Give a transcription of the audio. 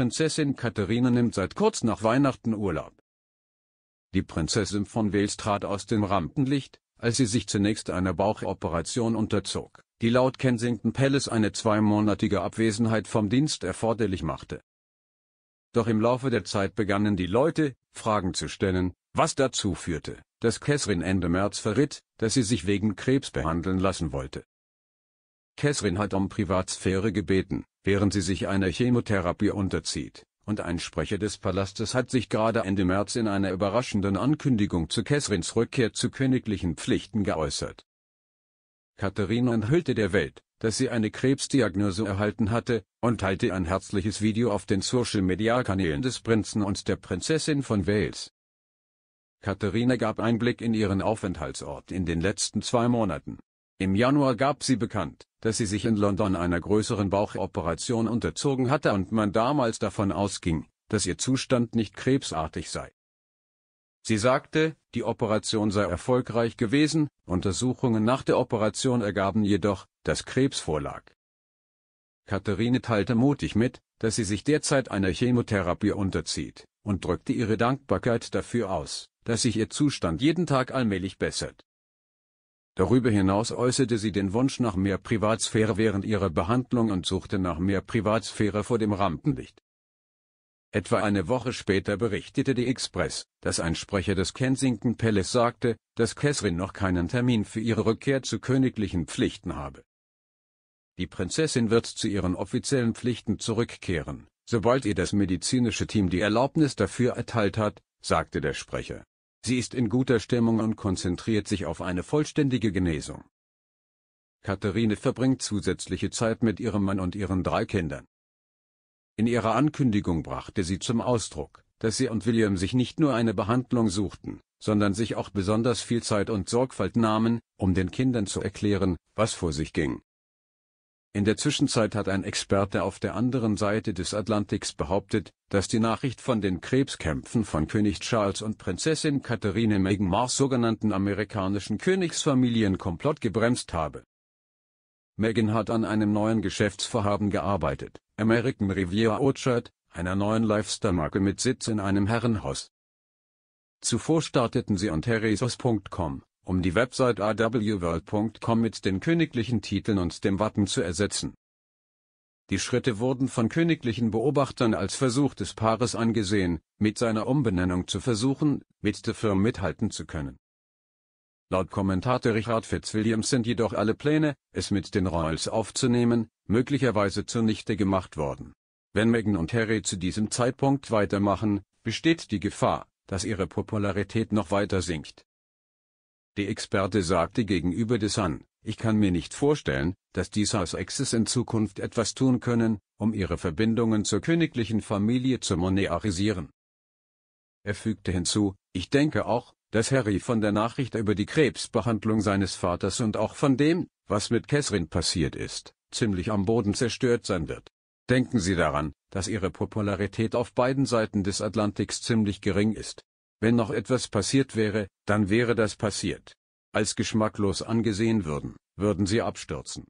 Prinzessin Katharina nimmt seit kurz nach Weihnachten Urlaub. Die Prinzessin von Wales trat aus dem Rampenlicht, als sie sich zunächst einer Bauchoperation unterzog, die laut Kensington Palace eine zweimonatige Abwesenheit vom Dienst erforderlich machte. Doch im Laufe der Zeit begannen die Leute, Fragen zu stellen, was dazu führte, dass Catherine Ende März verritt, dass sie sich wegen Krebs behandeln lassen wollte. Catherine hat um Privatsphäre gebeten, während sie sich einer Chemotherapie unterzieht, und ein Sprecher des Palastes hat sich gerade Ende März in einer überraschenden Ankündigung zu Kesrins Rückkehr zu königlichen Pflichten geäußert. Katharina enthüllte der Welt, dass sie eine Krebsdiagnose erhalten hatte, und teilte ein herzliches Video auf den Social-Media-Kanälen des Prinzen und der Prinzessin von Wales. Katharina gab Einblick in ihren Aufenthaltsort in den letzten zwei Monaten im Januar gab sie bekannt, dass sie sich in London einer größeren Bauchoperation unterzogen hatte und man damals davon ausging, dass ihr Zustand nicht krebsartig sei. Sie sagte, die Operation sei erfolgreich gewesen, Untersuchungen nach der Operation ergaben jedoch, dass Krebs vorlag. Katharine teilte mutig mit, dass sie sich derzeit einer Chemotherapie unterzieht, und drückte ihre Dankbarkeit dafür aus, dass sich ihr Zustand jeden Tag allmählich bessert. Darüber hinaus äußerte sie den Wunsch nach mehr Privatsphäre während ihrer Behandlung und suchte nach mehr Privatsphäre vor dem Rampenlicht. Etwa eine Woche später berichtete die Express, dass ein Sprecher des Kensington Palace sagte, dass Catherine noch keinen Termin für ihre Rückkehr zu königlichen Pflichten habe. Die Prinzessin wird zu ihren offiziellen Pflichten zurückkehren, sobald ihr das medizinische Team die Erlaubnis dafür erteilt hat, sagte der Sprecher. Sie ist in guter Stimmung und konzentriert sich auf eine vollständige Genesung. Katharine verbringt zusätzliche Zeit mit ihrem Mann und ihren drei Kindern. In ihrer Ankündigung brachte sie zum Ausdruck, dass sie und William sich nicht nur eine Behandlung suchten, sondern sich auch besonders viel Zeit und Sorgfalt nahmen, um den Kindern zu erklären, was vor sich ging. In der Zwischenzeit hat ein Experte auf der anderen Seite des Atlantiks behauptet, dass die Nachricht von den Krebskämpfen von König Charles und Prinzessin Katharine Meghan Mars sogenannten amerikanischen Königsfamilienkomplott gebremst habe. Meghan hat an einem neuen Geschäftsvorhaben gearbeitet, American Riviera Orchard, einer neuen Lifestyle-Marke mit Sitz in einem Herrenhaus. Zuvor starteten sie und Herresos.com, um die Website awworld.com mit den königlichen Titeln und dem Wappen zu ersetzen. Die Schritte wurden von königlichen Beobachtern als Versuch des Paares angesehen, mit seiner Umbenennung zu versuchen, mit der Firma mithalten zu können. Laut Kommentator Richard Fitzwilliams sind jedoch alle Pläne, es mit den Royals aufzunehmen, möglicherweise zunichte gemacht worden. Wenn Meghan und Harry zu diesem Zeitpunkt weitermachen, besteht die Gefahr, dass ihre Popularität noch weiter sinkt. Die Experte sagte gegenüber The Sun, ich kann mir nicht vorstellen, dass die SAS-Exes in Zukunft etwas tun können, um ihre Verbindungen zur königlichen Familie zu monarchisieren. Er fügte hinzu, ich denke auch, dass Harry von der Nachricht über die Krebsbehandlung seines Vaters und auch von dem, was mit Catherine passiert ist, ziemlich am Boden zerstört sein wird. Denken Sie daran, dass Ihre Popularität auf beiden Seiten des Atlantiks ziemlich gering ist. Wenn noch etwas passiert wäre, dann wäre das passiert. Als geschmacklos angesehen würden, würden sie abstürzen.